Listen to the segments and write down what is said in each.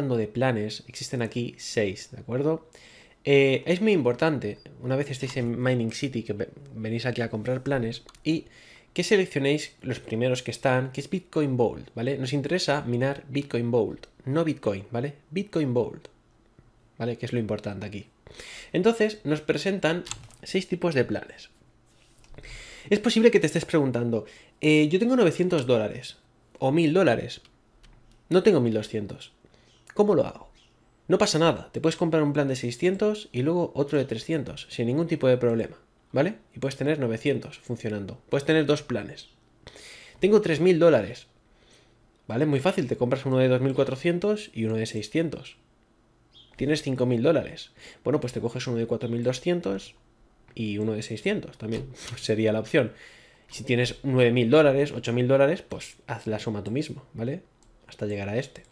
hablando de planes, existen aquí seis, ¿de acuerdo? Eh, es muy importante, una vez estéis en Mining City, que venís aquí a comprar planes, y que seleccionéis los primeros que están, que es Bitcoin Bold, ¿vale? Nos interesa minar Bitcoin Bold, no Bitcoin, ¿vale? Bitcoin Bold, ¿vale? Que es lo importante aquí. Entonces, nos presentan seis tipos de planes. Es posible que te estés preguntando, eh, yo tengo 900 dólares o 1000 dólares, no tengo 1200. ¿Cómo lo hago? No pasa nada, te puedes comprar un plan de 600 y luego otro de 300, sin ningún tipo de problema, ¿vale? Y puedes tener 900 funcionando, puedes tener dos planes. Tengo 3.000 dólares, ¿vale? Muy fácil, te compras uno de 2.400 y uno de 600. Tienes 5.000 dólares. Bueno, pues te coges uno de 4.200 y uno de 600 también, pues sería la opción. Si tienes 9.000 dólares, 8.000 dólares, pues haz la suma tú mismo, ¿vale? Hasta llegar a este.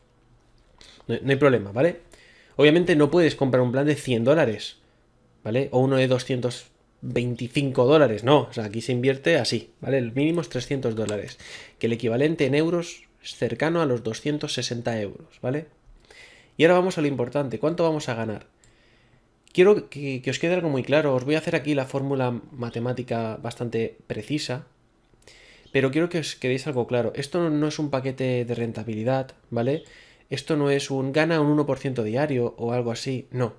No, hay problema, ¿vale? Obviamente no puedes comprar un plan de 100 dólares, ¿vale? O uno de 225 dólares, no. O sea, aquí se invierte así, ¿vale? El mínimo es 300 dólares, que el equivalente en euros es cercano a los 260 euros, ¿vale? Y ahora vamos a lo importante, ¿cuánto vamos a ganar? Quiero que, os quede algo muy claro, os voy a hacer aquí la fórmula matemática bastante precisa, pero quiero que os quedéis algo claro. Esto no es un paquete de rentabilidad, ¿vale? Esto no es un gana un 1% diario o algo así, no.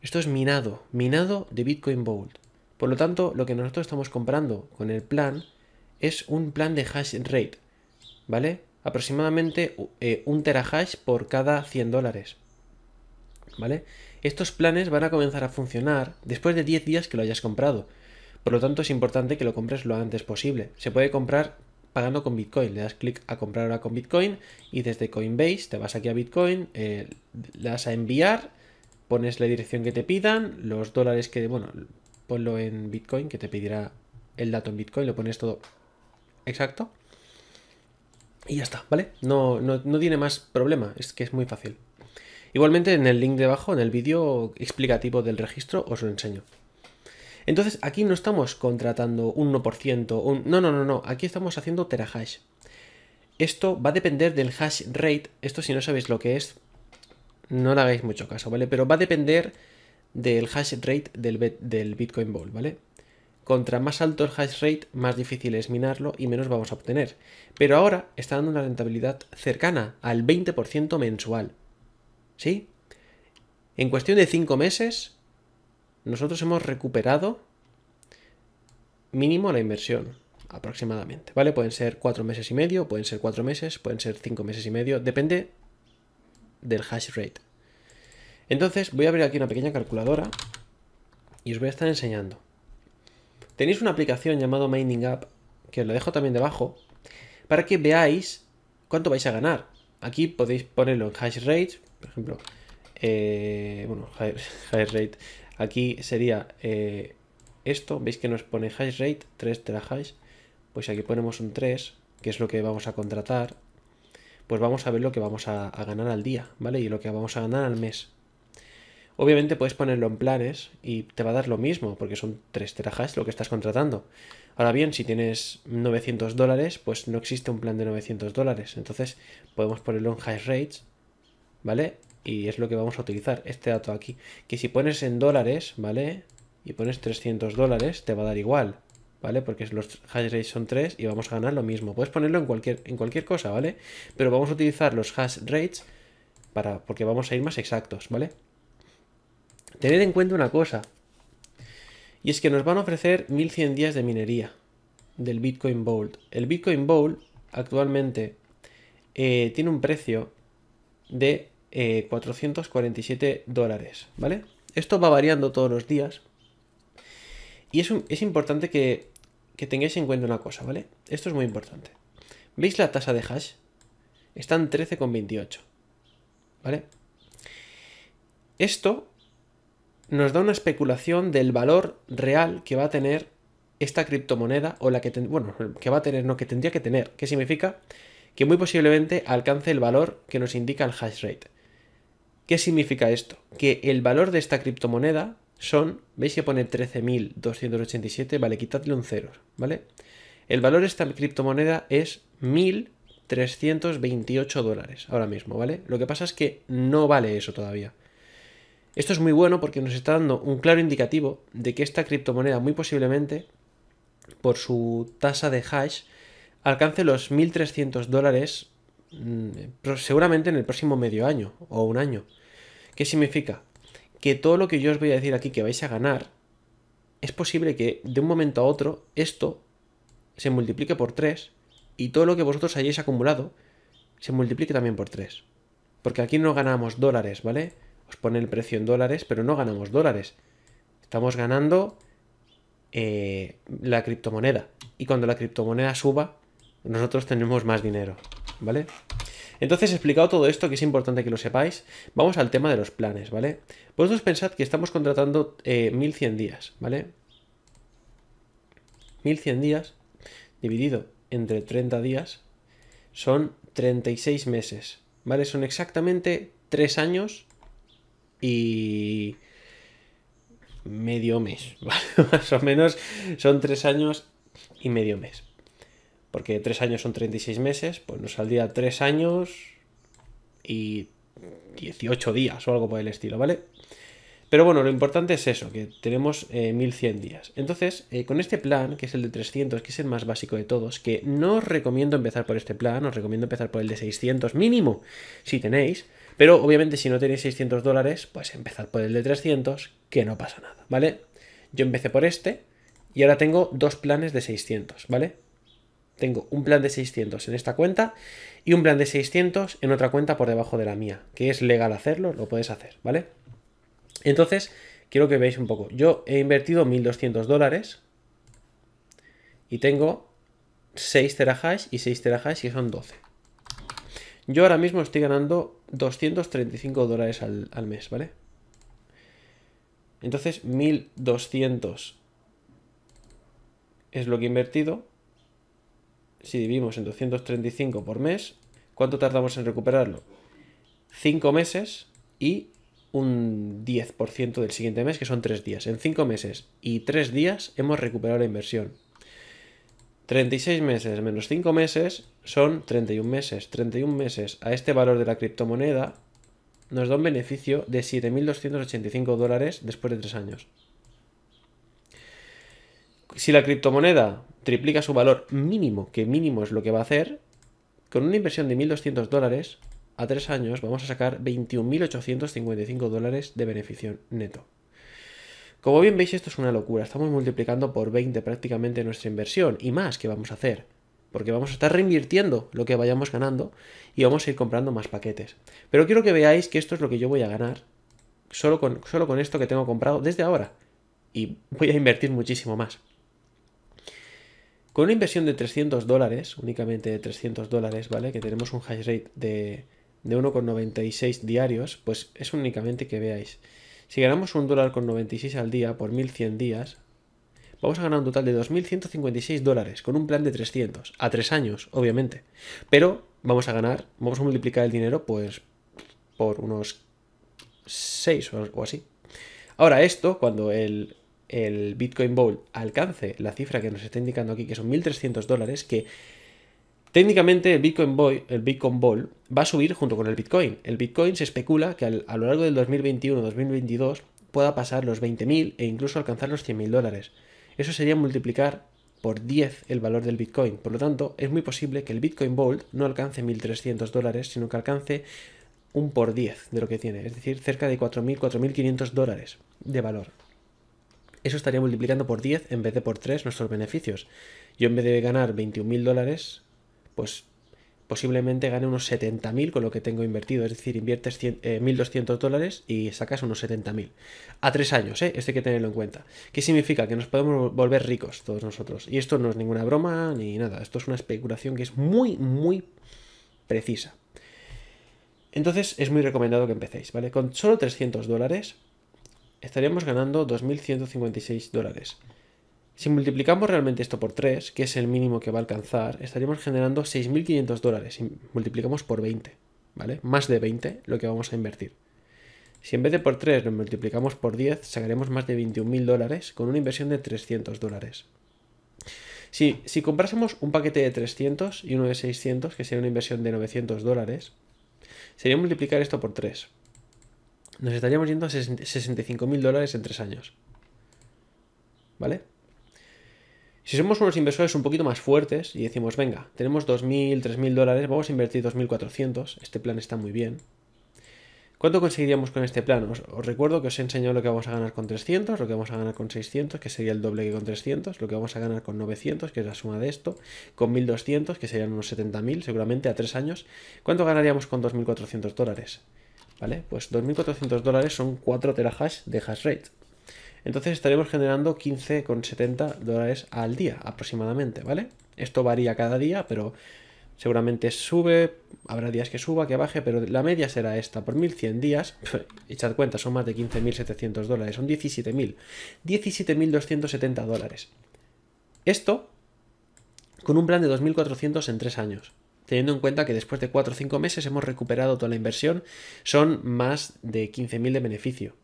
Esto es minado, minado de Bitcoin Bolt. Por lo tanto, lo que nosotros estamos comprando con el plan es un plan de hash rate, ¿vale? Aproximadamente eh, un terahash por cada 100 dólares, ¿vale? Estos planes van a comenzar a funcionar después de 10 días que lo hayas comprado. Por lo tanto, es importante que lo compres lo antes posible. Se puede comprar pagando con Bitcoin. Le das clic a comprar ahora con Bitcoin y desde Coinbase te vas aquí a Bitcoin, eh, le das a enviar, pones la dirección que te pidan, los dólares que, bueno, ponlo en Bitcoin, que te pedirá el dato en Bitcoin, lo pones todo exacto. Y ya está, ¿vale? No, no, no tiene más problema, es que es muy fácil. Igualmente en el link debajo, en el vídeo explicativo del registro, os lo enseño. Entonces aquí no estamos contratando un 1%, no, no, no, no, aquí estamos haciendo terahash. Esto va a depender del hash rate, esto si no sabéis lo que es, no le hagáis mucho caso, ¿vale? Pero va a depender del hash rate del, del Bitcoin Ball, ¿vale? Contra más alto el hash rate, más difícil es minarlo y menos vamos a obtener. Pero ahora está dando una rentabilidad cercana al 20% mensual. ¿Sí? En cuestión de 5 meses, nosotros hemos recuperado mínimo la inversión aproximadamente, ¿vale? Pueden ser cuatro meses y medio, pueden ser cuatro meses, pueden ser cinco meses y medio, depende del hash rate. Entonces voy a abrir aquí una pequeña calculadora y os voy a estar enseñando. Tenéis una aplicación llamada Mining App, que os la dejo también debajo, para que veáis cuánto vais a ganar. Aquí podéis ponerlo en hash rate, por ejemplo, eh, bueno, hash rate, Aquí sería eh, esto, veis que nos pone High rate, 3 terahash, pues aquí ponemos un 3, que es lo que vamos a contratar, pues vamos a ver lo que vamos a, ganar al día, ¿vale? Y lo que vamos a ganar al mes. Obviamente puedes ponerlo en planes y te va a dar lo mismo, porque son 3 terajes lo que estás contratando. Ahora bien, si tienes 900 dólares, pues no existe un plan de 900 dólares. Entonces podemos ponerlo en High rates ¿vale? Y es lo que vamos a utilizar, este dato aquí. Que si pones en dólares, ¿vale? Y pones 300 dólares, te va a dar igual, ¿vale? Porque los hash rates son 3 y vamos a ganar lo mismo. Puedes ponerlo en cualquier, en cualquier cosa, ¿vale? Pero vamos a utilizar los hash rates para, porque vamos a ir más exactos, ¿vale? Tened en cuenta una cosa. Y es que nos van a ofrecer 1100 días de minería del Bitcoin Bolt. El Bitcoin Bolt actualmente eh, tiene un precio de 447 eh, dólares, ¿vale? Esto va variando todos los días. Y es, es importante que, tengáis en cuenta una cosa, ¿vale? Esto es muy importante. ¿Veis la tasa de hash? Están en 13,28. ¿Vale? Esto nos da una especulación del valor real que va a tener esta criptomoneda o la que, bueno, que va a tener, no, que tendría que tener. ¿Qué significa? que muy posiblemente alcance el valor que nos indica el hash rate. ¿Qué significa esto? Que el valor de esta criptomoneda son, veis que pone 13.287, vale, quitadle un cero, ¿vale? El valor de esta criptomoneda es 1.328 dólares ahora mismo, ¿vale? Lo que pasa es que no vale eso todavía. Esto es muy bueno porque nos está dando un claro indicativo de que esta criptomoneda muy posiblemente, por su tasa de hash, alcance los 1.300 dólares mm, seguramente en el próximo medio año o un año. ¿Qué significa? Que todo lo que yo os voy a decir aquí que vais a ganar, es posible que de un momento a otro esto se multiplique por 3 y todo lo que vosotros hayáis acumulado se multiplique también por 3. Porque aquí no ganamos dólares, ¿vale? Os pone el precio en dólares, pero no ganamos dólares. Estamos ganando eh, la criptomoneda. Y cuando la criptomoneda suba, nosotros tenemos más dinero, ¿vale? Entonces, explicado todo esto, que es importante que lo sepáis, vamos al tema de los planes, ¿vale? Vosotros pensad que estamos contratando 1100 eh, días, ¿vale? 1100 días dividido entre 30 días son 36 meses, ¿vale? Son exactamente 3 años y medio mes, ¿vale? Más o menos son 3 años y medio mes porque tres años son 36 meses, pues nos saldría tres años y 18 días o algo por el estilo, ¿vale? Pero bueno, lo importante es eso, que tenemos 1100 eh, días. Entonces, eh, con este plan, que es el de 300, que es el más básico de todos, que no os recomiendo empezar por este plan, os recomiendo empezar por el de 600 mínimo, si tenéis. Pero obviamente si no tenéis 600 dólares, pues empezad por el de 300, que no pasa nada, ¿vale? Yo empecé por este y ahora tengo dos planes de 600, ¿vale? Tengo un plan de 600 en esta cuenta y un plan de 600 en otra cuenta por debajo de la mía, que es legal hacerlo, lo puedes hacer, ¿vale? Entonces, quiero que veáis un poco. Yo he invertido 1.200 dólares y tengo 6 terahash y 6 terahash y son 12. Yo ahora mismo estoy ganando 235 dólares al mes, ¿vale? Entonces, 1.200 es lo que he invertido si vivimos en 235 por mes, ¿cuánto tardamos en recuperarlo? 5 meses y un 10% del siguiente mes, que son 3 días. En 5 meses y 3 días hemos recuperado la inversión. 36 meses menos 5 meses son 31 meses. 31 meses a este valor de la criptomoneda nos da un beneficio de 7.285 dólares después de 3 años si la criptomoneda triplica su valor mínimo, que mínimo es lo que va a hacer, con una inversión de 1.200 dólares a 3 años vamos a sacar 21.855 dólares de beneficio neto. Como bien veis, esto es una locura. Estamos multiplicando por 20 prácticamente nuestra inversión y más que vamos a hacer. Porque vamos a estar reinvirtiendo lo que vayamos ganando y vamos a ir comprando más paquetes. Pero quiero que veáis que esto es lo que yo voy a ganar solo con, solo con esto que tengo comprado desde ahora. Y voy a invertir muchísimo más. Con una inversión de 300 dólares, únicamente de 300 dólares, ¿vale? Que tenemos un hash rate de, 1,96 diarios, pues es únicamente que veáis. Si ganamos un dólar con 96 al día por 1100 días, vamos a ganar un total de 2.156 dólares con un plan de 300, a 3 años, obviamente. Pero vamos a ganar, vamos a multiplicar el dinero pues por unos 6 o así. Ahora esto, cuando el, el Bitcoin Ball alcance la cifra que nos está indicando aquí, que son 1.300 dólares, que técnicamente el Bitcoin, Boy, el Bitcoin va a subir junto con el Bitcoin. El Bitcoin se especula que a lo largo del 2021-2022 pueda pasar los 20.000 e incluso alcanzar los 100.000 dólares. Eso sería multiplicar por 10 el valor del Bitcoin. Por lo tanto, es muy posible que el Bitcoin Bolt no alcance 1.300 dólares, sino que alcance un por 10 de lo que tiene, es decir, cerca de 4.000, 4.500 dólares de valor eso estaría multiplicando por 10 en vez de por 3 nuestros beneficios. Yo en vez de ganar 21.000 dólares, pues posiblemente gane unos 70.000 con lo que tengo invertido. Es decir, inviertes 1.200 eh, dólares y sacas unos 70.000. A tres años, ¿eh? Esto hay que tenerlo en cuenta. ¿Qué significa? Que nos podemos volver ricos todos nosotros. Y esto no es ninguna broma ni nada. Esto es una especulación que es muy, muy precisa. Entonces es muy recomendado que empecéis, ¿vale? Con solo 300 dólares estaríamos ganando 2.156 dólares. Si multiplicamos realmente esto por 3, que es el mínimo que va a alcanzar, estaríamos generando 6.500 dólares y multiplicamos por 20, ¿vale? Más de 20 lo que vamos a invertir. Si en vez de por 3 lo multiplicamos por 10, sacaremos más de 21.000 dólares con una inversión de 300 dólares. Si, si comprásemos un paquete de 300 y uno de 600, que sería una inversión de 900 dólares, sería multiplicar esto por 3, nos estaríamos yendo a 65.000 mil dólares en tres años. ¿Vale? Si somos unos inversores un poquito más fuertes y decimos, venga, tenemos 2.000, 3.000 dólares, vamos a invertir 2.400, este plan está muy bien. ¿Cuánto conseguiríamos con este plan? Os, recuerdo que os he enseñado lo que vamos a ganar con 300, lo que vamos a ganar con 600, que sería el doble que con 300, lo que vamos a ganar con 900, que es la suma de esto, con 1.200, que serían unos 70.000 seguramente a 3 años. ¿Cuánto ganaríamos con 2.400 dólares? ¿Vale? Pues 2.400 dólares son 4 terahash de hash rate. Entonces estaremos generando 15,70 dólares al día aproximadamente, ¿vale? Esto varía cada día, pero seguramente sube, habrá días que suba, que baje, pero la media será esta. Por 1.100 días, echad cuenta, son más de 15.700 dólares, son 17.000. 17.270 dólares. Esto con un plan de 2.400 en 3 años teniendo en cuenta que después de 4 o 5 meses hemos recuperado toda la inversión, son más de 15.000 de beneficio.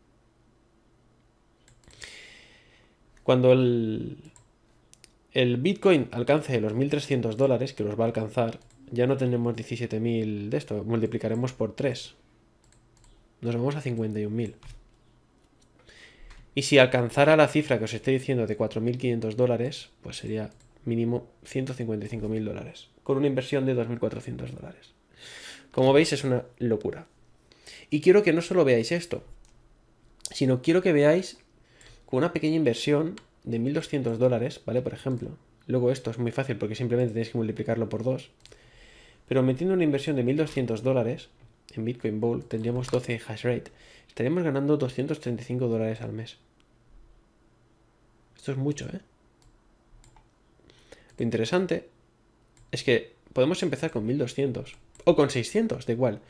Cuando el, Bitcoin alcance los 1.300 dólares, que los va a alcanzar, ya no tenemos 17.000 de esto, multiplicaremos por 3. Nos vamos a 51.000. Y si alcanzara la cifra que os estoy diciendo de 4.500 dólares, pues sería mínimo 155.000 dólares, con una inversión de 2.400 dólares. Como veis es una locura. Y quiero que no solo veáis esto, sino quiero que veáis con una pequeña inversión de 1.200 dólares, ¿vale? Por ejemplo. Luego esto es muy fácil porque simplemente tenéis que multiplicarlo por 2. Pero metiendo una inversión de 1.200 dólares en Bitcoin Bowl, tendríamos 12 hash rate. Estaríamos ganando 235 dólares al mes. Esto es mucho, ¿eh? Lo interesante es que podemos empezar con 1200 o con 600, da igual.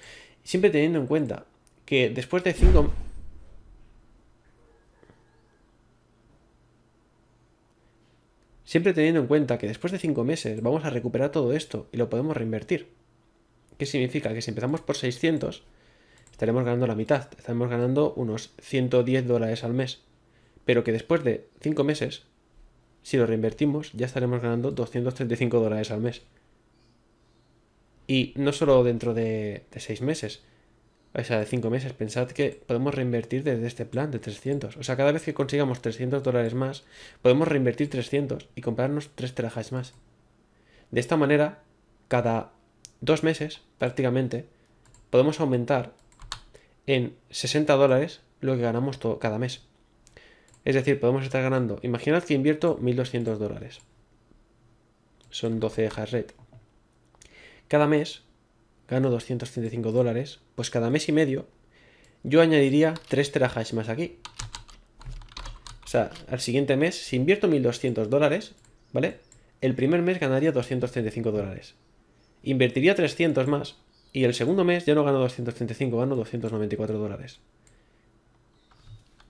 Siempre teniendo en cuenta que después de 5... Siempre teniendo en cuenta que después de 5 meses vamos a recuperar todo esto y lo podemos reinvertir. ¿Qué significa? Que si empezamos por 600, estaremos ganando la mitad. Estaremos ganando unos 110 dólares al mes. Pero que después de 5 meses si lo reinvertimos, ya estaremos ganando 235 dólares al mes. Y no solo dentro de, seis 6 meses, o sea, de 5 meses, pensad que podemos reinvertir desde este plan de 300. O sea, cada vez que consigamos 300 dólares más, podemos reinvertir 300 y comprarnos 3 trajes más. De esta manera, cada 2 meses, prácticamente, podemos aumentar en 60 dólares lo que ganamos todo, cada mes. Es decir, podemos estar ganando. Imaginad que invierto 1.200 dólares. Son 12 hash red. Cada mes gano 235 dólares. Pues cada mes y medio yo añadiría 3 terahash más aquí. O sea, al siguiente mes, si invierto 1.200 dólares, ¿vale? El primer mes ganaría 235 dólares. Invertiría 300 más y el segundo mes ya no gano 235, gano 294 dólares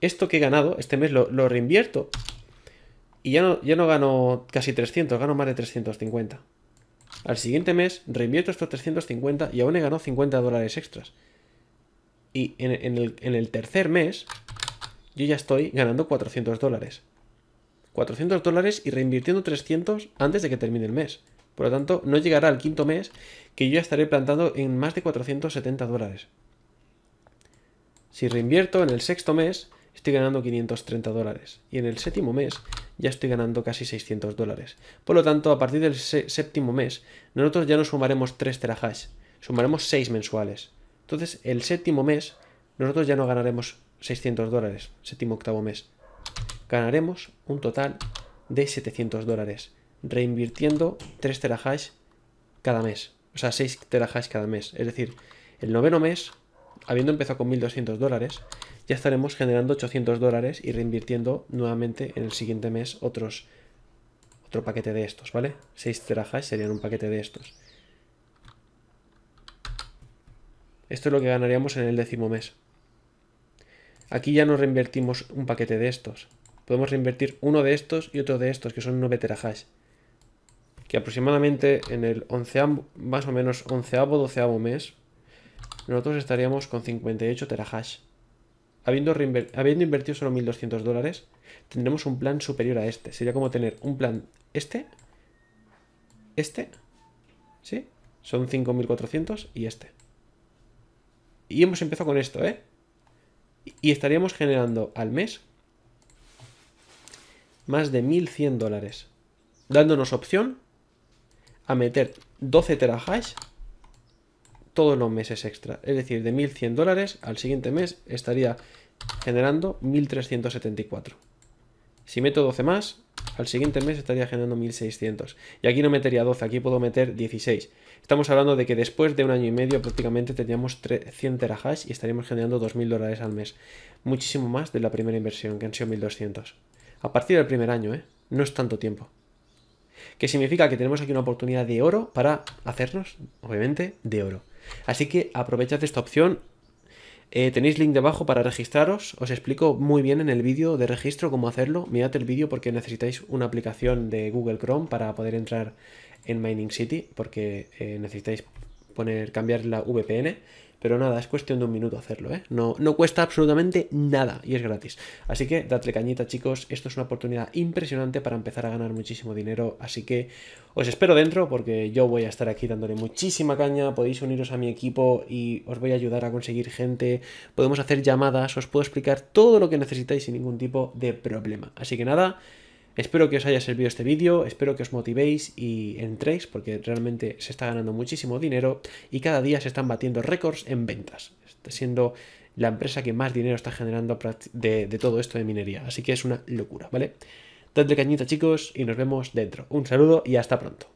esto que he ganado este mes lo, reinvierto y ya no, ya no gano casi 300, gano más de 350. Al siguiente mes reinvierto estos 350 y aún he ganado 50 dólares extras. Y en, el, en el tercer mes yo ya estoy ganando 400 dólares. 400 dólares y reinvirtiendo 300 antes de que termine el mes. Por lo tanto, no llegará al quinto mes que yo ya estaré plantando en más de 470 dólares. Si reinvierto en el sexto mes, estoy ganando 530 dólares. Y en el séptimo mes ya estoy ganando casi 600 dólares. Por lo tanto, a partir del séptimo mes, nosotros ya no sumaremos 3 terahash, sumaremos 6 mensuales. Entonces, el séptimo mes, nosotros ya no ganaremos 600 dólares, séptimo octavo mes. Ganaremos un total de 700 dólares, reinvirtiendo 3 terahash cada mes. O sea, 6 terahash cada mes. Es decir, el noveno mes, habiendo empezado con 1200 dólares, ya estaremos generando 800 dólares y reinvirtiendo nuevamente en el siguiente mes otros otro paquete de estos, ¿vale? 6 terahash serían un paquete de estos. Esto es lo que ganaríamos en el décimo mes. Aquí ya no reinvertimos un paquete de estos. Podemos reinvertir uno de estos y otro de estos, que son 9 terahash. Que aproximadamente en el 11 más o menos onceavo, doceavo mes, nosotros estaríamos con 58 terahash habiendo, invertido solo 1.200 dólares, tendremos un plan superior a este. Sería como tener un plan este, este, ¿sí? Son 5.400 y este. Y hemos empezado con esto, ¿eh? Y estaríamos generando al mes más de 1.100 dólares. Dándonos opción a meter 12 terahash todos los meses extra. Es decir, de 1.100 dólares al siguiente mes estaría generando 1.374. Si meto 12 más, al siguiente mes estaría generando 1.600. Y aquí no metería 12, aquí puedo meter 16. Estamos hablando de que después de un año y medio prácticamente tendríamos 100 terahash y estaríamos generando 2.000 dólares al mes. Muchísimo más de la primera inversión, que han sido 1.200. A partir del primer año, ¿eh? No es tanto tiempo. Que significa que tenemos aquí una oportunidad de oro para hacernos, obviamente, de oro. Así que aprovechad esta opción. Eh, tenéis link debajo para registraros. Os explico muy bien en el vídeo de registro cómo hacerlo. Mirad el vídeo porque necesitáis una aplicación de Google Chrome para poder entrar en Mining City porque eh, necesitáis poner cambiar la VPN pero nada, es cuestión de un minuto hacerlo, ¿eh? No, no cuesta absolutamente nada y es gratis. Así que dadle cañita, chicos. Esto es una oportunidad impresionante para empezar a ganar muchísimo dinero. Así que os espero dentro porque yo voy a estar aquí dándole muchísima caña. Podéis uniros a mi equipo y os voy a ayudar a conseguir gente. Podemos hacer llamadas, os puedo explicar todo lo que necesitáis sin ningún tipo de problema. Así que nada. Espero que os haya servido este vídeo, espero que os motivéis y entréis porque realmente se está ganando muchísimo dinero y cada día se están batiendo récords en ventas. Está siendo la empresa que más dinero está generando de, todo esto de minería. Así que es una locura, ¿vale? Dadle cañita chicos y nos vemos dentro. Un saludo y hasta pronto.